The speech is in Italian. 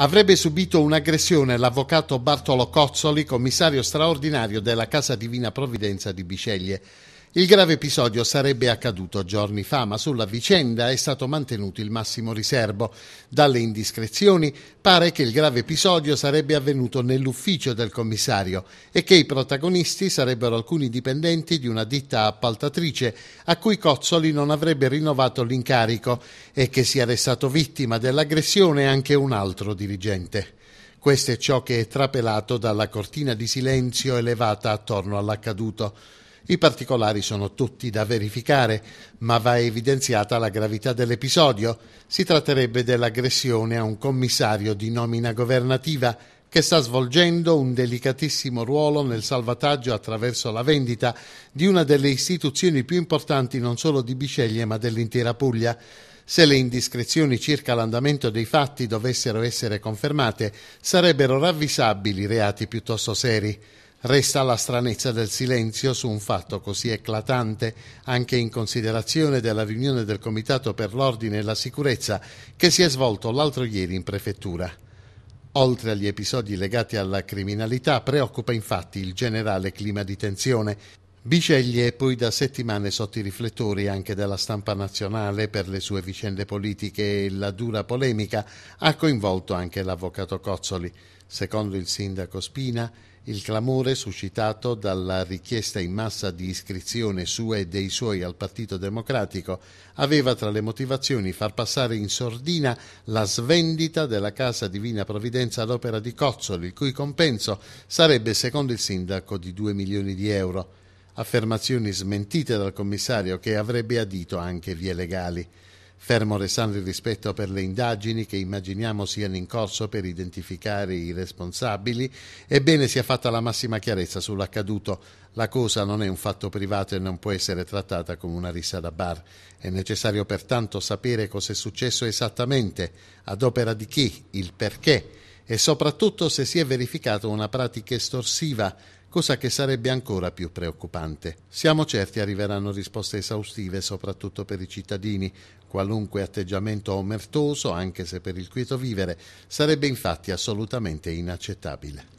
avrebbe subito un'aggressione l'avvocato Bartolo Cozzoli, commissario straordinario della Casa Divina Provvidenza di Biceglie. Il grave episodio sarebbe accaduto giorni fa, ma sulla vicenda è stato mantenuto il massimo riservo. Dalle indiscrezioni pare che il grave episodio sarebbe avvenuto nell'ufficio del commissario e che i protagonisti sarebbero alcuni dipendenti di una ditta appaltatrice a cui Cozzoli non avrebbe rinnovato l'incarico e che sia restato vittima dell'aggressione anche un altro dirigente. Questo è ciò che è trapelato dalla cortina di silenzio elevata attorno all'accaduto. I particolari sono tutti da verificare, ma va evidenziata la gravità dell'episodio. Si tratterebbe dell'aggressione a un commissario di nomina governativa che sta svolgendo un delicatissimo ruolo nel salvataggio attraverso la vendita di una delle istituzioni più importanti non solo di Biceglie ma dell'intera Puglia. Se le indiscrezioni circa l'andamento dei fatti dovessero essere confermate, sarebbero ravvisabili reati piuttosto seri. Resta la stranezza del silenzio su un fatto così eclatante, anche in considerazione della riunione del Comitato per l'Ordine e la Sicurezza che si è svolto l'altro ieri in prefettura. Oltre agli episodi legati alla criminalità, preoccupa infatti il generale clima di tensione Biceglie è poi da settimane sotto i riflettori anche della stampa nazionale per le sue vicende politiche e la dura polemica ha coinvolto anche l'avvocato Cozzoli. Secondo il sindaco Spina, il clamore suscitato dalla richiesta in massa di iscrizione sua e dei suoi al Partito Democratico aveva tra le motivazioni far passare in sordina la svendita della Casa Divina Provvidenza ad opera di Cozzoli, il cui compenso sarebbe, secondo il sindaco, di 2 milioni di euro affermazioni smentite dal commissario che avrebbe adito anche vie legali. Fermo restando il rispetto per le indagini che immaginiamo siano in corso per identificare i responsabili, ebbene sia fatta la massima chiarezza sull'accaduto. La cosa non è un fatto privato e non può essere trattata come una rissa da bar. È necessario pertanto sapere cosa è successo esattamente, ad opera di chi, il perché e soprattutto se si è verificata una pratica estorsiva cosa che sarebbe ancora più preoccupante. Siamo certi arriveranno risposte esaustive soprattutto per i cittadini. Qualunque atteggiamento omertoso, anche se per il quieto vivere, sarebbe infatti assolutamente inaccettabile.